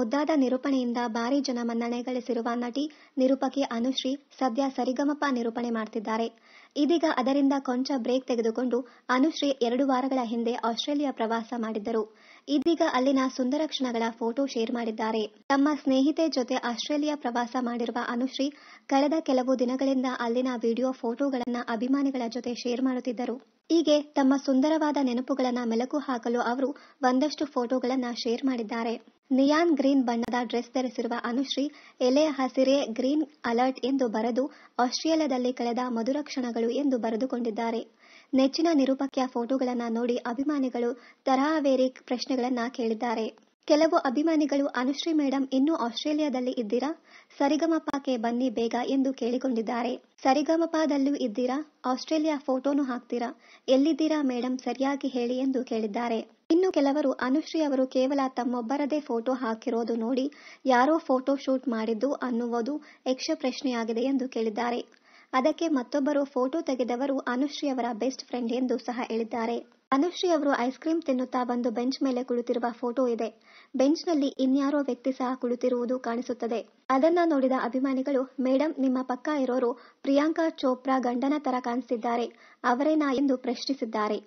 ಮುದ್ದಾದ ನಿರೂಪಣೆಯಿಂದ ಭಾರಿ ಜನ ಮನ್ನಣೆ ಗಳಿಸಿರುವ ನಟಿ ನಿರೂಪಕಿ ಅನುಶ್ರೀ ಸದ್ಯ ಸರಿಗಮಪ ನಿರೂಪಣೆ ಮಾಡ್ತಿದ್ದಾರೆ ಇದೀಗ ಅದರಿಂದ ಕೊಂಚ ಬ್ರೇಕ್ ತೆಗೆದುಕೊಂಡು ಅನುಶ್ರೀ ಎರಡು ವಾರಗಳ ಹಿಂದೆ ಆಸ್ಟ್ರೇಲಿಯಾ ಪ್ರವಾಸ ಮಾಡಿದ್ದರು ಇದೀಗ ಅಲ್ಲಿನ ಸುಂದರ ಕ್ಷಣಗಳ ಫೋಟೋ ಶೇರ್ ಮಾಡಿದ್ದಾರೆ ತಮ್ಮ ಸ್ನೇಹಿತೆ ಜೊತೆ ಆಸ್ಟ್ರೇಲಿಯಾ ಪ್ರವಾಸ ಮಾಡಿರುವ ಅನುಶ್ರೀ ಕಳೆದ ಕೆಲವು ದಿನಗಳಿಂದ ಅಲ್ಲಿನ ವಿಡಿಯೋ ಫೋಟೋಗಳನ್ನು ಅಭಿಮಾನಿಗಳ ಜೊತೆ ಶೇರ್ ಮಾಡುತ್ತಿದ್ದರು ಹೀಗೆ ತಮ್ಮ ಸುಂದರವಾದ ನೆನಪುಗಳನ್ನು ಮೆಲುಕು ಹಾಕಲು ಅವರು ಒಂದಷ್ಟು ಫೋಟೋಗಳನ್ನು ಶೇರ್ ಮಾಡಿದ್ದಾರೆ ನಿಯಾನ್ ಗ್ರೀನ್ ಬಣ್ಣದ ಡ್ರೆಸ್ ಧರಿಸಿರುವ ಅನುಶ್ರೀ ಎಲೆ ಹಸಿರೆ ಗ್ರೀನ್ ಅಲರ್ಟ್ ಎಂದು ಬರೆದು ಆಸ್ಟ್ರೇಲಿಯಾದಲ್ಲಿ ಕಳೆದ ಮಧುರ ಕ್ಷಣಗಳು ಎಂದು ಬರೆದುಕೊಂಡಿದ್ದಾರೆ ನೆಚ್ಚಿನ ನಿರೂಪಕಿಯ ಫೋಟೋಗಳನ್ನು ನೋಡಿ ಅಭಿಮಾನಿಗಳು ತರಹವೇರಿ ಪ್ರಶ್ನೆಗಳನ್ನು ಕೇಳಿದ್ದಾರೆ ಕೆಲವು ಅಭಿಮಾನಿಗಳು ಅನುಶ್ರೀ ಮೇಡಂ ಇನ್ನೂ ಆಸ್ಟ್ರೇಲಿಯಾದಲ್ಲಿ ಇದ್ದೀರಾ ಸರಿಗಮಪಾಕ್ಕೆ ಬನ್ನಿ ಬೇಗ ಎಂದು ಕೇಳಿಕೊಂಡಿದ್ದಾರೆ ಸರಿಗಮಪಾದಲ್ಲೂ ಇದ್ದೀರಾ ಆಸ್ಟ್ರೇಲಿಯಾ ಫೋಟೋನು ಹಾಕ್ತೀರಾ ಎಲ್ಲಿದ್ದೀರಾ ಮೇಡಂ ಸರಿಯಾಗಿ ಹೇಳಿ ಎಂದು ಕೇಳಿದ್ದಾರೆ ಇನ್ನು ಕೆಲವರು ಅನುಶ್ರೀ ಅವರು ಕೇವಲ ತಮ್ಮೊಬ್ಬರದೇ ಫೋಟೋ ಹಾಕಿರೋದು ನೋಡಿ ಯಾರೋ ಫೋಟೋ ಶೂಟ್ ಮಾಡಿದ್ದು ಅನ್ನುವುದು ಯಕ್ಷ ಪ್ರಶ್ನೆಯಾಗಿದೆ ಎಂದು ಕೇಳಿದ್ದಾರೆ ಅದಕ್ಕೆ ಮತ್ತೊಬ್ಬರು ಫೋಟೋ ತೆಗೆದವರು ಅನುಶ್ರೀ ಅವರ ಬೆಸ್ಟ್ ಫ್ರೆಂಡ್ ಎಂದು ಸಹ ಹೇಳಿದ್ದಾರೆ ಅನುಶ್ರೀ ಅವರು ಐಸ್ ಕ್ರೀಮ್ ತಿನ್ನುತ್ತಾ ಬಂದು ಬೆಂಚ್ ಮೇಲೆ ಕುಳಿತಿರುವ ಫೋಟೋ ಇದೆ ಬೆಂಚ್ ನಲ್ಲಿ ಇನ್ಯಾರೋ ವ್ಯಕ್ತಿ ಸಹ ಕುಳಿತಿರುವುದು ಕಾಣಿಸುತ್ತದೆ ಅದನ್ನ ನೋಡಿದ ಅಭಿಮಾನಿಗಳು ಮೇಡಮ್ ನಿಮ್ಮ ಪಕ್ಕ ಇರೋರು ಪ್ರಿಯಾಂಕಾ ಚೋಪ್ರಾ ಗಂಡನ ತರ ಕಾಣಿಸಿದ್ದಾರೆ ಅವರೇನಾ ಎಂದು ಪ್ರಶ್ನಿಸಿದ್ದಾರೆ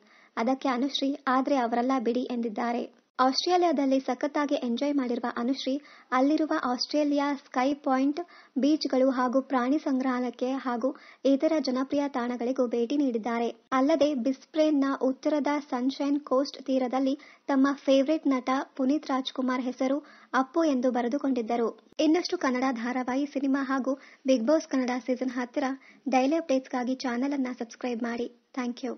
ಅದಕ್ಕೆ ಅನುಶ್ರೀ ಆದ್ರೆ ಅವರೆಲ್ಲ ಬಿಡಿ ಎಂದಿದ್ದಾರೆ ಆಸ್ಟ್ರೇಲಿಯಾದಲ್ಲಿ ಸಖತ್ತಾಗಿ ಎಂಜಾಯ್ ಮಾಡಿರುವ ಅನುಶ್ರೀ ಅಲ್ಲಿರುವ ಆಸ್ಟ್ರೇಲಿಯಾ ಸ್ಕೈ ಪಾಯಿಂಟ್ ಬೀಚ್ಗಳು ಹಾಗೂ ಪ್ರಾಣಿ ಸಂಗ್ರಹಾಲಯಕ್ಕೆ ಹಾಗೂ ಇತರ ಜನಪ್ರಿಯ ತಾಣಗಳಿಗೂ ಭೇಟಿ ನೀಡಿದ್ದಾರೆ ಅಲ್ಲದೆ ಬಿಸ್ಪ್ರೇನ್ನ ಉತ್ತರದ ಸನ್ಶೈನ್ ಕೋಸ್ಟ್ ತೀರದಲ್ಲಿ ತಮ್ಮ ಫೇವರೇಟ್ ನಟ ಪುನೀತ್ ರಾಜ್ಕುಮಾರ್ ಹೆಸರು ಅಪ್ಪು ಎಂದು ಬರೆದುಕೊಂಡಿದ್ದರು ಇನ್ನಷ್ಟು ಕನ್ನಡ ಧಾರಾವಾಹಿ ಸಿನಿಮಾ ಹಾಗೂ ಬಿಗ್ ಬಾಸ್ ಕನ್ನಡ ಸೀಸನ್ ಹತ್ತಿರ ಡೈಲಿ ಅಪ್ಡೇಟ್ಸ್ಗಾಗಿ ಚಾನೆಲ್ ಅನ್ನು ಸಬ್ಸ್ಕ್ರೈಬ್ ಮಾಡಿ ಥ್ಯಾಂಕ್ ಯು